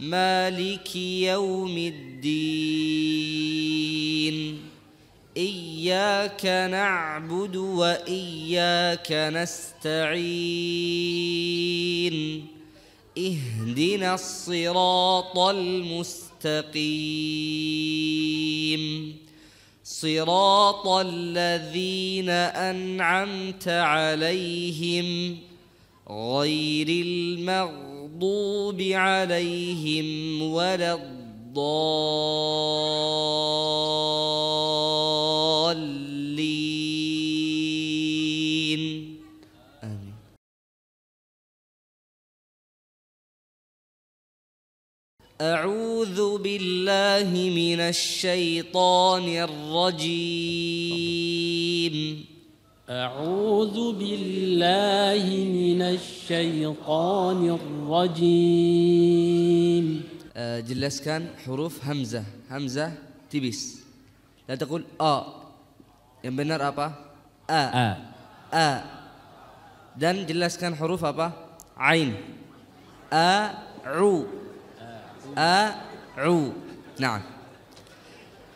مالك يوم الدين اياك نعبد واياك نستعين اهدنا الصراط المستقيم صراط الذين انعمت عليهم غير المغضوب المغضوب عليهم ولا الضالين آمين أعوذ بالله من الشيطان الرجيم أعوذ بالله من الشيطان الرجيم آه، جلس كان حروف همزة همزة تبس لا تقول آ yang benar apa a a, a. dan jelaskan huruf apa ain a u a u نعم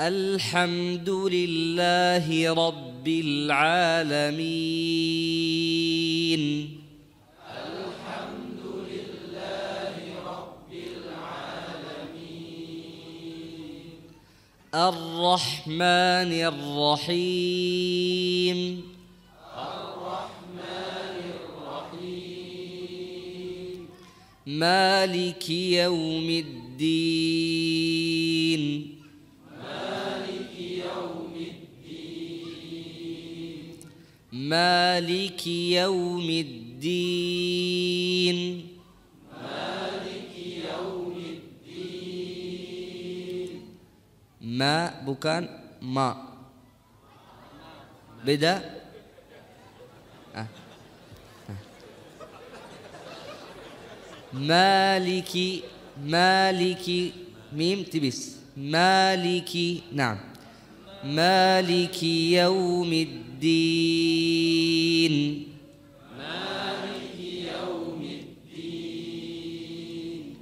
الحمد لله رب العالمين الحمد لله رب العالمين الرحمن الرحيم الرحمن الرحيم مالك يوم الدين مالك يوم الدين مالك يوم الدين ما بكان ما بدا آه. مالك مالك ميم تبس مالك نعم مالك يوم الدين الدين مالك يوم الدين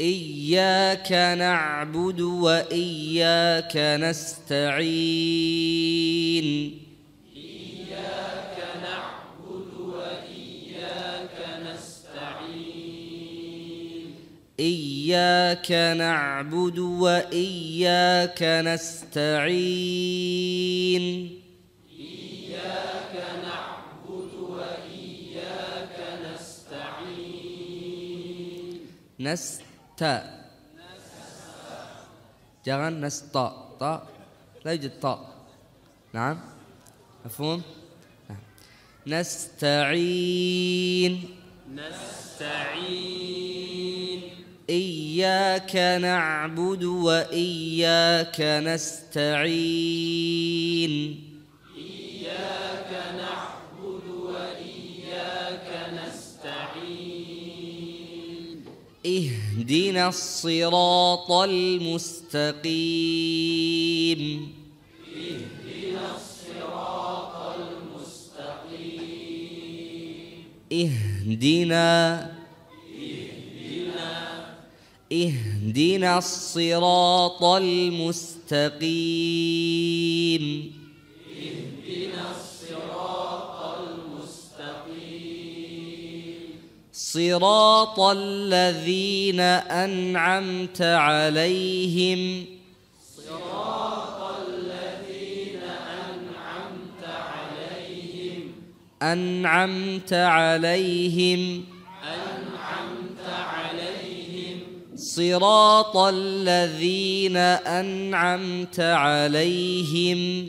إياك نعبد وإياك نستعين إياك نعبد وإياك نستعين إياك نعبد وإياك نستعين نستا جغن نستا طا لا يوجد طاء نعم مفهوم نعم. نستعين نستعين إياك نعبد وإياك نستعين اهدنا الصراط المستقيم اهدنا الصراط المستقيم اهدنا اهدنا اهدنا الصراط المستقيم صراط الذين أنعمت عليهم صراط الذين أنعمت عليهم أنعمت عليهم أنعمت عليهم صراط الذين أنعمت عليهم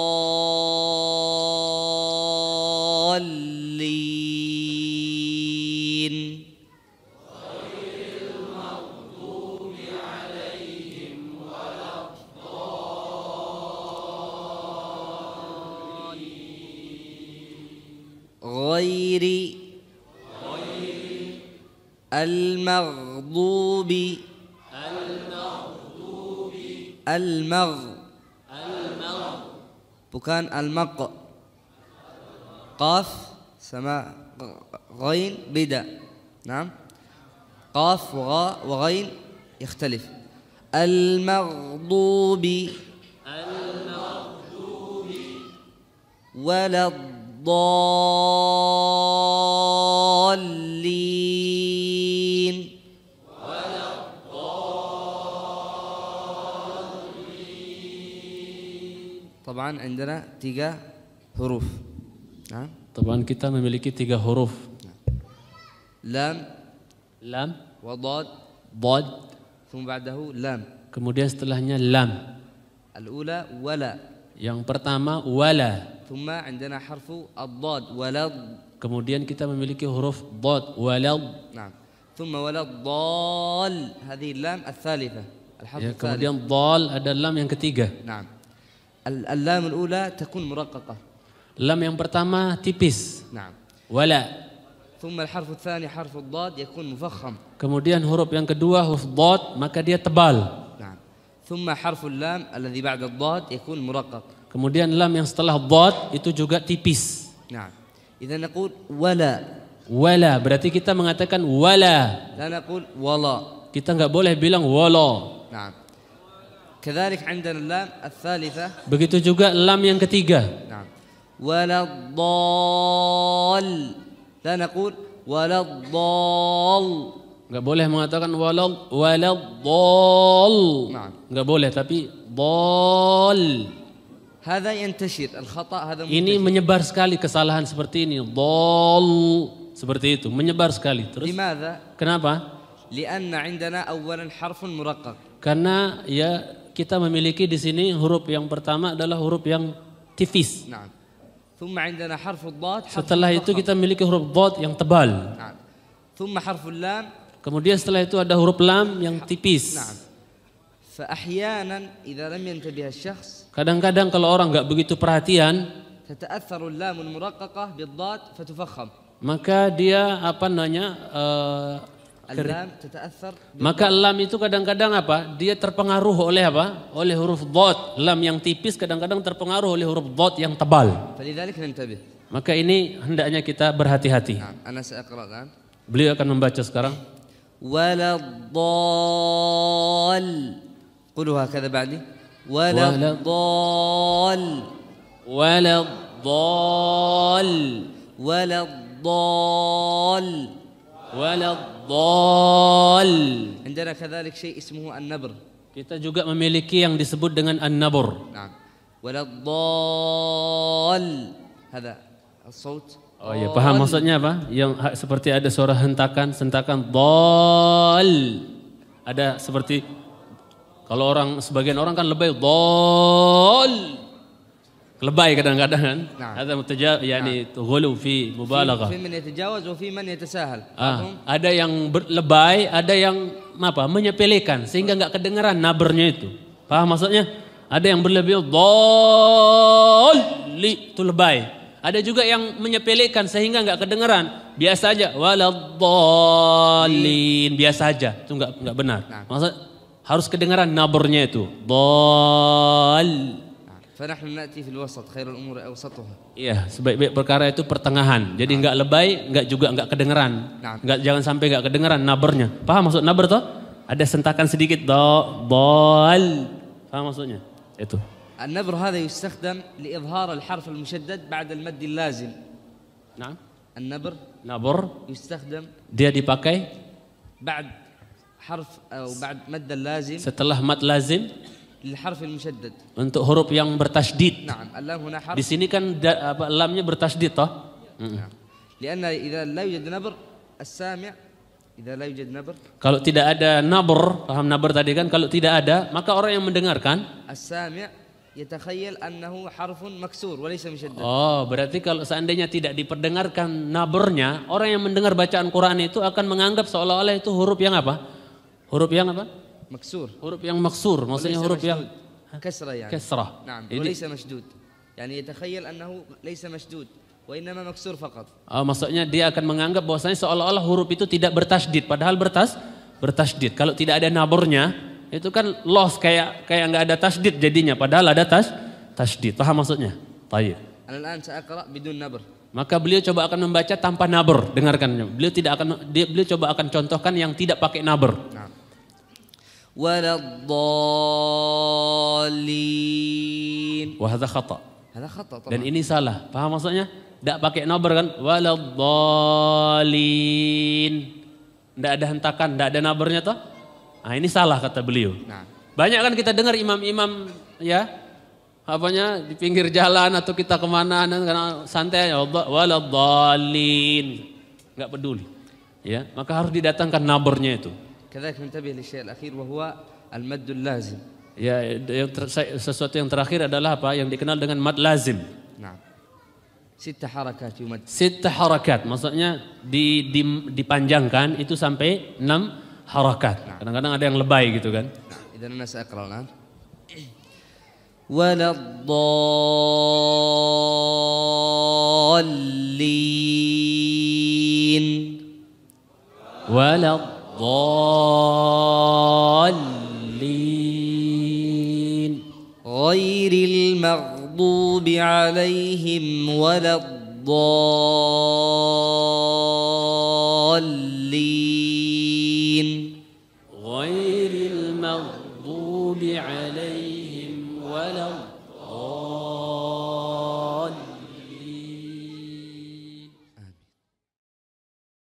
المغضوب المغضوب المغ المغ بكان المق قاف سماء غين بدا نعم قاف وغاء وغين يختلف المغضوب المغضوب ولا الضالين طبعا عندنا tiga huruf. Nah. طبعا kita memiliki tiga huruf. Lam, lam, wadad, dad, ثم بعده lam. Kemudian setelahnya lam. Al-ula wala. Yang pertama wala. ثم عندنا حرف الضاد ولض. Kemudian kita memiliki huruf dad, walad. Nah. ثم ولا الضال هذه اللام الثالثة الحرف ya, الثالث. Kemudian dal ada lam yang ketiga. Nah. اللام الأولى تكون مرققة لام yang pertama tipis نعم ولا ثم الحرف الثاني حرف الضاد يكون مفخم kemudian huruf yang kedua huruf ضاد maka dia tebal نعم ثم حرف اللام الذي بعد الضاد يكون مرقق kemudian lam yang setelah ضاد itu juga tipis نعم إذا نقول ولا ولا. berarti kita mengatakan ولا. لا نقول ولا. kita nggak boleh bilang ولا. نعم. كذلك عندنا اللام الثالثة begitu juga lam yang ketiga نعم ولا الضال لا نقول ولا الضال nggak boleh mengatakan walad نعم nggak boleh tapi dal. Hada ينتشر al-khata Ini menyebar sekali kesalahan seperti ini. Dal seperti itu, menyebar sekali. Terus لماذا؟ Kenapa? لأن عندنا أولا حرف مرقق. Karena ya kita memiliki di sini huruf yang pertama adalah huruf yang tipis. Setelah itu kita memiliki huruf dot yang tebal. Kemudian setelah itu ada huruf lam yang tipis. Kadang-kadang kalau orang nggak begitu perhatian, maka dia apa namanya eh, maka lam itu kadang-kadang apa? Dia terpengaruh oleh apa? Oleh huruf dot. Lam yang tipis kadang-kadang terpengaruh oleh huruf dot yang tebal. Kan maka ini hendaknya kita berhati-hati. Nah, kan? Beliau akan membaca sekarang. Wala ba'di. ولا الضال عندنا كذلك شيء اسمه النبر Kita juga memiliki yang disebut dengan an-nabur. Nah. Wala dhal. Hada الصوت Oh ya, paham maksudnya apa? Yang seperti ada suara hentakan, sentakan dhal. Ada seperti kalau orang sebagian orang kan lebih dhal lebay kadang-kadang kan nah. ada yang yani ya nah. ghulu fi mubalaghah fi man yatajawaz wa fi man yatasahal ah, ada yang lebay ada yang apa menyepelekan sehingga nggak kedengaran nabernya itu paham maksudnya ada yang berlebih dhalli itu lebay ada juga yang menyepelekan sehingga nggak kedengaran biasa aja waladhdallin biasa aja itu nggak nggak benar nah. maksud harus kedengaran nabernya itu dhall Fanahnu na'ti fil wasat, khairul umur awsatuha. Iya, sebaik-baik perkara itu pertengahan. Jadi enggak nah. lebay, enggak juga enggak kedengeran. Nah. Nggak Enggak jangan sampai enggak kedengeran nabernya. Paham maksud naber toh? Ada sentakan sedikit do bol. Paham maksudnya? Itu. النبر هذا يستخدم لإظهار الحرف المشدد بعد المد اللازم نعم النبر نبر يستخدم dia dipakai بعد حرف أو بعد مد اللازم setelah mad lazim untuk huruf yang bertasdid. di sini kan apa, lamnya bertasdid toh kalau tidak ada nabur, paham nabr tadi kan kalau tidak ada maka orang yang mendengarkan oh berarti kalau seandainya tidak diperdengarkan naburnya orang yang mendengar bacaan Quran itu akan menganggap seolah-olah itu huruf yang apa huruf yang apa مكسور حروف يعني مكسور maksudnya huruf yang كسرة يعني كسرة نعم وليس مشدود يعني يتخيل أنه ليس مشدود Wainama مكسور fakat. Oh, maksudnya dia akan menganggap bahwasanya seolah-olah huruf itu tidak bertasdid, padahal bertas bertasdid. Kalau tidak ada nabornya, itu kan loss kayak kayak nggak ada tasdid jadinya, padahal ada tas tasdid. Paham maksudnya? Tayyib. Al-an sa'aqra bidun Maka beliau coba akan membaca tanpa nabr. Dengarkan. Beliau tidak akan dia, beliau coba akan contohkan yang tidak pakai nabr. Nah. ولا الضالين وهذا خطا هذا خطا طبعا dan ini salah paham maksudnya tidak pakai nabar kan wala الضالين tidak ada hentakan tidak ada nabarnya toh nah ini salah kata beliau nah. banyak kan kita dengar imam-imam ya apanya di pinggir jalan atau kita kemana dan karena santai wala dhalin nggak peduli ya maka harus didatangkan nabarnya itu كذلك ننتبه للشيء الأخير وهو المد اللازم Ya, yang ter, sesuatu yang terakhir adalah apa? Yang dikenal dengan mad lazim. Nah. Sita harakat yumad. Sita harakat, maksudnya di, di, dipanjangkan itu sampai enam harakat. Nah. Kadang-kadang ada yang lebay gitu kan. Idan nas aqra lan. Wala dhallin. الضالين غير المغضوب عليهم ولا الضالين